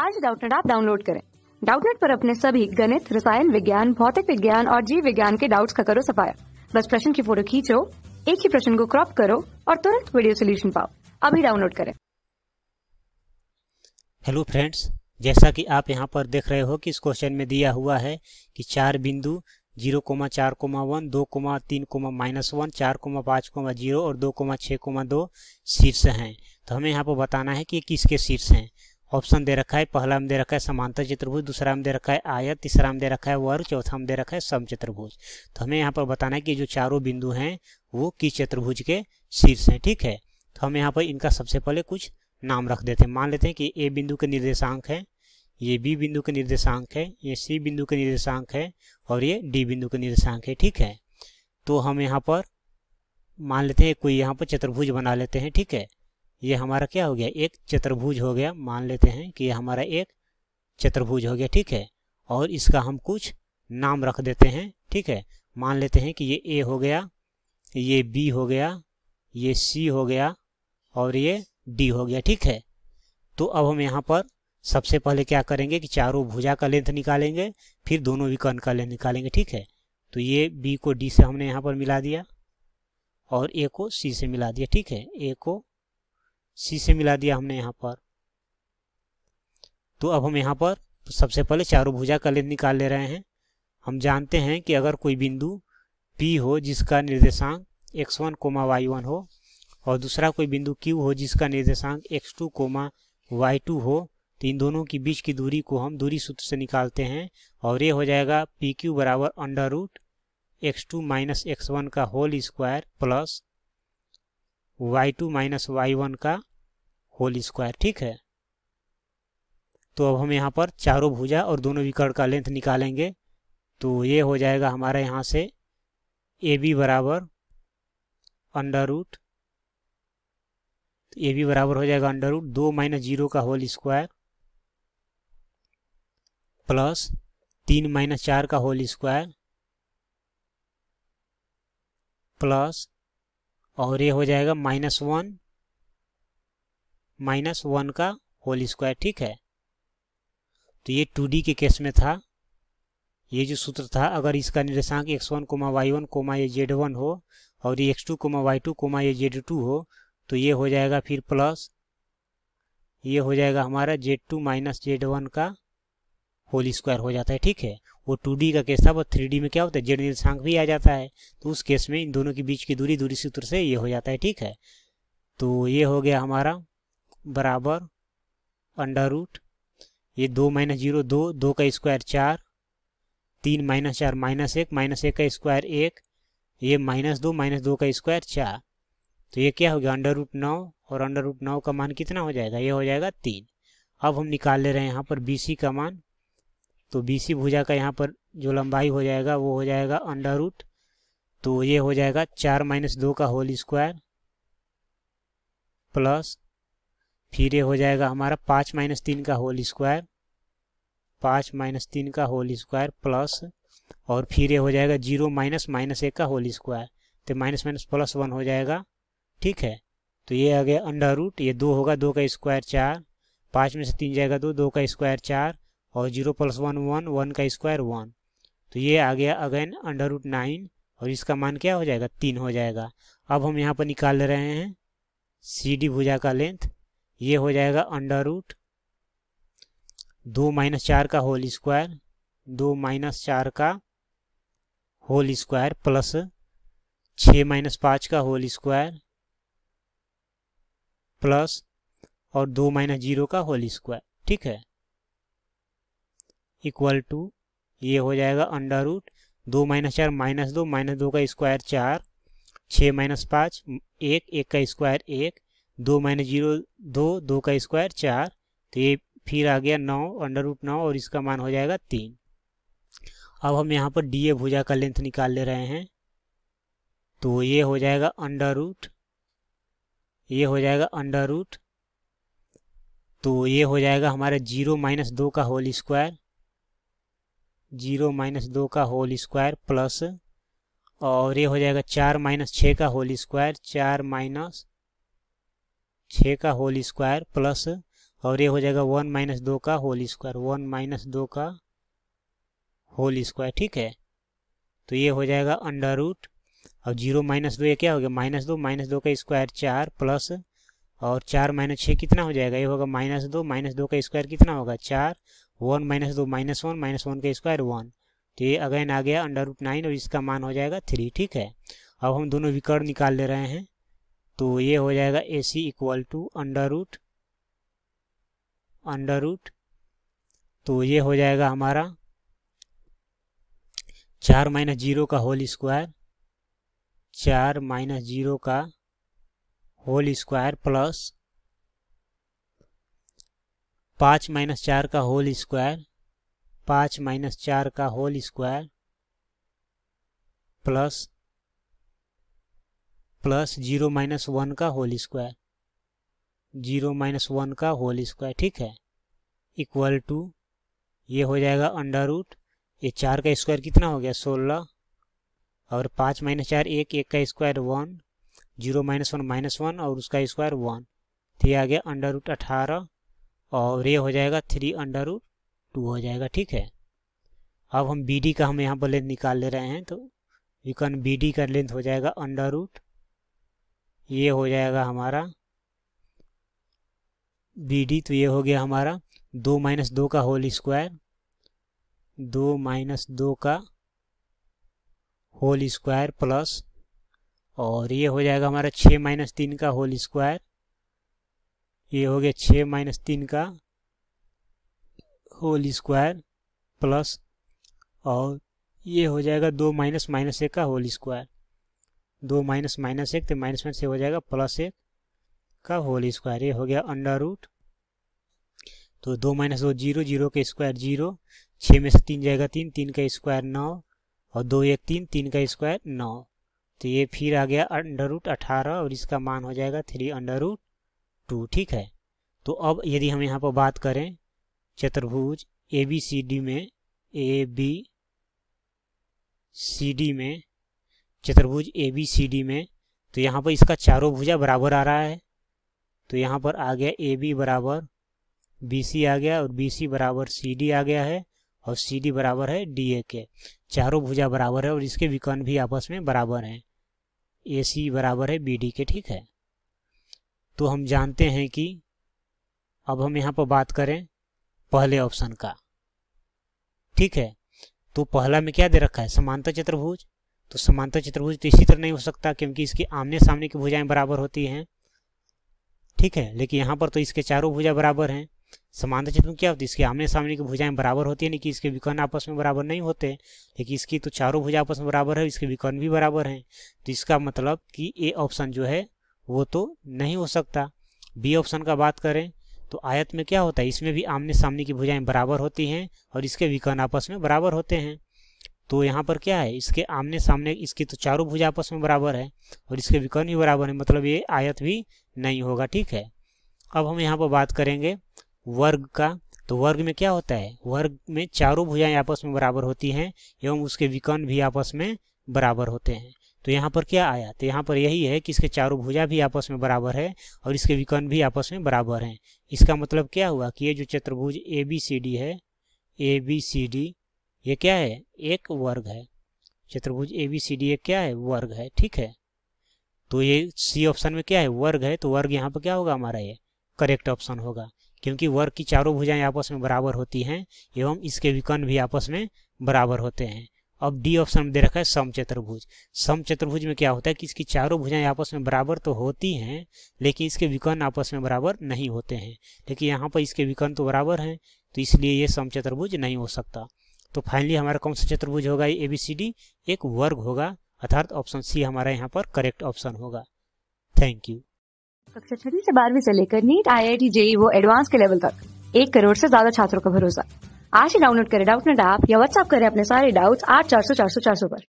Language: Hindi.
आज डाउटनेट आप डाउनलोड करें डाउटनेट पर अपने सभी गणित रसायन विज्ञान भौतिक विज्ञान और जीव विज्ञान के डाउट्स का करो सफाया बस प्रश्न की फोटो खींचो एक ही प्रश्न को क्रॉप करो और तुरंत वीडियो सोल्यूशन पाओ अभी डाउनलोड करें हेलो फ्रेंड्स जैसा कि आप यहाँ पर देख रहे हो कि इस क्वेश्चन में दिया हुआ है कि चार बिंदु जीरो कोमा चार कोमा वन दो कोमा तीन कोमा माइनस वन चार कोमा पाँच कोमा जीरो और दो कोमा छः कोमा दो शीर्ष हैं तो हमें यहाँ पर बताना है कि किसके शीर्ष हैं ऑप्शन दे रखा है पहला में दे रखा है समांतर चतुर्भुज दूसरा में दे रखा है आयत तीसरा में दे रखा है वर्ग चौथा में दे रखा है सम चतुर्भुज तो हमें यहाँ पर बताना है कि जो चारों बिंदु हैं वो किस चतुर्भुज के शीर्ष हैं ठीक है तो हम यहाँ पर इनका सबसे पहले कुछ नाम रख देते हैं मान लेते हैं कि ए बिंदु के निर्देशांक है ये बी बिंदु के निर्देशांक है ये सी बिंदु के निर्देशांक है और ये डी बिंदु के निर्देशांक है ठीक है तो हम यहाँ पर मान लेते हैं कोई यहाँ पर चतुर्भुज बना लेते हैं ठीक है ये हमारा क्या हो गया एक चतुर्भुज हो गया मान लेते हैं कि ये हमारा एक चतुर्भुज हो गया ठीक है और इसका हम कुछ नाम रख देते हैं ठीक है मान लेते हैं कि ये ए हो गया ये बी हो गया ये सी हो गया और ये डी हो गया ठीक है तो अब हम यहाँ पर सबसे पहले क्या करेंगे कि चारों भुजा का लेंथ निकालेंगे फिर दोनों विकर्ण का लेंथ निकालेंगे ठीक है तो ये बी को डी से हमने यहाँ पर मिला दिया और ए को सी से मिला दिया ठीक है ए को सी से मिला दिया हमने यहाँ पर तो अब हम यहाँ पर सबसे पहले चारों भुजा का लेंथ निकाल ले रहे हैं हम जानते हैं कि अगर कोई बिंदु P हो जिसका निर्देशांक x1 one comma Y one हो और दूसरा कोई बिंदु Q हो जिसका निर्देशांक x2 to comma Y to हो तो इन दोनों के बीच की दूरी को हम दूरी सूत्र से निकालते हैं और ये हो जाएगा पी क्यू बराबर under root X two minus X one का whole square plus Y two minus Y one का होल स्क्वायर ठीक है तो अब हम यहाँ पर चारों भुजा और दोनों विकर्ण का लेंथ निकालेंगे तो ये हो जाएगा हमारे यहाँ से ए बी बराबर अंडर रूट ए बी बराबर हो जाएगा अंडर रूट दो माइनस जीरो का होल स्क्वायर प्लस तीन माइनस चार का होल स्क्वायर प्लस और ये हो जाएगा माइनस वन माइनस वन का होल स्क्वायर ठीक है तो ये टू डी के केस में था ये जो सूत्र था अगर इसका निर्देशांक X one comma Y one comma ये जेड वन हो और ये X two comma Y two comma ये जेड टू हो तो ये हो जाएगा फिर प्लस ये हो जाएगा हमारा Z two minus Z one का होल स्क्वायर हो जाता है ठीक है वो टू डी का केस था वो थ्री डी में क्या होता है जेड निर्देशांक भी आ जाता है तो उस केस में इन दोनों के बीच की दूरी दूरी सूत्र से ये हो जाता है ठीक है तो ये हो गया हमारा बराबर अंडर रूट ये दो माइनस जीरो दो दो का स्क्वायर चार तीन माइनस चार माइनस एक माइनस एक का स्क्वायर एक ये माइनस दो माइनस दो का स्क्वायर चार तो ये क्या हो गया अंडर रूट नौ और अंडर रूट नौ का मान कितना हो जाएगा ये हो जाएगा तीन अब हम निकाल ले रहे हैं यहाँ पर बी का मान तो बी सी भुजा का यहाँ पर जो लंबाई हो जाएगा वो हो जाएगा अंडर रूट तो ये हो जाएगा चार माइनस दो का होल स्क्वायर प्लस फिर ये हो जाएगा हमारा पाँच माइनस तीन का होल स्क्वायर पाँच माइनस तीन का होल स्क्वायर प्लस और फिर ये हो जाएगा जीरो माइनस माइनस एक का होल स्क्वायर तो माइनस माइनस प्लस वन हो जाएगा ठीक है तो ये आ गया अंडर रूट ये दो होगा दो का स्क्वायर चार पाँच में से तीन जाएगा दो दो का स्क्वायर चार और zero plus one one one का स्क्वायर वन तो ये आ गया अगेन अंडर रूट नाइन और इसका मान क्या हो जाएगा तीन हो जाएगा अब हम यहाँ पर निकाल रहे हैं सी डी भुजा का लेंथ ये हो जाएगा अंडर रूट दो माइनस चार का होल स्क्वायर दो माइनस चार का होल स्क्वायर प्लस छ माइनस पाँच का होल स्क्वायर प्लस और दो माइनस जीरो का होल स्क्वायर ठीक है इक्वल टू ये हो जाएगा अंडर रूट दो माइनस चार माइनस दो माइनस दो का स्क्वायर चार छ माइनस पाँच एक एक का स्क्वायर एक दो माइनस जीरो दो दो का स्क्वायर चार तो ये फिर आ गया नौ अंडर रूट नौ और इसका मान हो जाएगा तीन अब हम यहाँ पर डी ए भुजा का लेंथ निकाल ले रहे हैं तो ये हो जाएगा अंडर रूट ये हो जाएगा अंडर रूट तो ये हो जाएगा हमारा जीरो माइनस दो का होल स्क्वायर जीरो माइनस दो का होल स्क्वायर प्लस और ये हो जाएगा चार माइनस छः का होल स्क्वायर चार माइनस छः का होल स्क्वायर प्लस और ये हो जाएगा वन माइनस दो का होल स्क्वायर वन माइनस दो का होल स्क्वायर ठीक है तो ये हो जाएगा अंडर रूट और जीरो माइनस दो ये क्या हो गया माइनस दो माइनस दो का स्क्वायर चार प्लस और चार माइनस छः कितना हो जाएगा ये होगा माइनस दो माइनस दो का स्क्वायर कितना होगा चार वन माइनस दो माइनस वन माइनस वन का स्क्वायर वन तो ये अगेन आ गया अंडर रूट नाइन और इसका मान हो जाएगा थ्री ठीक है अब हम दोनों विकर्ण निकाल ले रहे हैं तो ये हो जाएगा A C equal to under root under root तो ये हो जाएगा हमारा चार माइनस जीरो का होल स्क्वायर चार माइनस जीरो का होल स्क्वायर प्लस पाँच माइनस चार का होल स्क्वायर पाँच माइनस चार का whole square plus plus zero minus one का whole square zero minus one का होल स्क्वायर ठीक है इक्वल टू ये हो जाएगा अंडर रूट ये चार का स्क्वायर कितना हो गया सोलह और पाँच माइनस चार एक एक का square one zero minus one minus one और उसका स्क्वायर वन तो ये आ गया अंडर रूट अठारह और ये हो जाएगा थ्री अंडर रूट टू हो जाएगा ठीक है अब हम बी डी का हम यहाँ पर लेंथ निकाल ले रहे हैं तो विकन बी डी का लेंथ हो जाएगा अंडर रूट ये हो जाएगा हमारा बी डी तो ये हो गया हमारा दो माइनस दो का होल स्क्वायर दो माइनस दो का होल स्क्वायर प्लस और ये हो जाएगा हमारा छः माइनस तीन का होल स्क्वायर ये हो गया छः माइनस तीन का होल स्क्वायर प्लस और ये हो जाएगा दो माइनस माइनस एक का होल स्क्वायर दो माइनस माइनस एक तो माइनस माइनस हो जाएगा प्लस एक का होल स्क्वायर ये हो गया अंडर रूट तो दो माइनस दो जीरो जीरो का स्क्वायर जीरो छः में से तीन जाएगा तीन तीन का स्क्वायर नौ और दो एक तीन तीन का स्क्वायर नौ तो ये फिर आ गया अंडर रूट अठारह और इसका मान हो जाएगा थ्री अंडर रूट टू ठीक है तो अब यदि हम यहाँ पर बात करें चतुर्भुज ए बी सी डी में ए बी सी डी में चतुर्भुज ए बी सी डी में तो यहाँ पर इसका चारों भुजा बराबर आ रहा है तो यहाँ पर आ गया ए बी बराबर बी सी आ गया और बी सी बराबर सी डी आ गया है और सी डी बराबर है डी ए के चारों भुजा बराबर है और इसके विकर्ण भी आपस में बराबर हैं ए सी बराबर है बी डी के ठीक है तो हम जानते हैं कि अब हम यहाँ पर बात करें पहले ऑप्शन का ठीक है तो पहला में क्या दे रखा है समानता चतुर्भुज तो समांतर चतुर्भुज तो इसी तरह नहीं हो सकता क्योंकि इसकी आमने सामने की भुजाएं बराबर होती हैं ठीक है लेकिन यहाँ पर तो इसके चारों भुजा बराबर हैं समांतर चतुर्भुज क्या होती है इसके आमने सामने की भुजाएं बराबर होती है कि इसके विकर्ण आपस में बराबर नहीं होते लेकिन इसकी तो चारों भुजा आपस में बराबर है इसके विकर्ण भी बराबर हैं तो इसका मतलब कि ए ऑप्शन जो है वो तो नहीं हो सकता बी ऑप्शन का बात करें तो आयत में क्या होता है इसमें भी आमने सामने की भुजाएं बराबर होती हैं और इसके विकर्ण आपस में बराबर होते हैं तो यहाँ पर क्या है इसके आमने सामने इसकी तो चारों भुजा आपस में बराबर है और इसके विकर्ण भी बराबर है मतलब ये आयत भी नहीं होगा ठीक है अब हम यहाँ पर बात करेंगे वर्ग का तो वर्ग में क्या होता है वर्ग में चारों भुजाएं आपस में बराबर होती हैं एवं उसके विकर्ण भी आपस में बराबर होते हैं तो यहाँ पर क्या आया तो यहाँ पर यही है कि इसके चारों भुजा भी आपस में बराबर है और इसके विकर्ण भी आपस में बराबर हैं इसका मतलब क्या हुआ कि ये जो चतुर्भुज ए बी सी डी है ए बी सी डी ये क्या है एक वर्ग है चतुर्भुज ए बी सी डी एक क्या है वर्ग है ठीक है तो ये सी ऑप्शन में क्या है वर्ग है तो वर्ग यहाँ पर क्या होगा हमारा ये करेक्ट ऑप्शन होगा क्योंकि वर्ग की चारों भुजाएं आपस में बराबर होती हैं एवं इसके विकर्ण भी आपस में बराबर होते हैं अब डी ऑप्शन में दे रखा है सम चतुर्भुज सम चतुर्भुज में क्या होता है कि इसकी चारों भुजाएं आपस में बराबर तो होती हैं लेकिन इसके विकर्ण आपस में बराबर नहीं होते हैं लेकिन यहाँ पर इसके विकर्ण तो बराबर हैं तो इसलिए ये सम चतुर्भुज नहीं हो सकता तो फाइनली हमारा कौन सा चतुर्भुज होगा ए बी सी डी एक वर्ग होगा अर्थात ऑप्शन सी हमारा यहाँ पर करेक्ट ऑप्शन होगा थैंक यू कक्षा छठी से बारहवीं से लेकर NEET I I T JEE वो एडवांस के लेवल तक एक करोड़ से ज्यादा छात्रों का भरोसा आज ही डाउनलोड करें डाउट नेट ऐप या व्हाट्सअप करें अपने सारे डाउट्स आठ चार सौ चार सौ चार सौ पर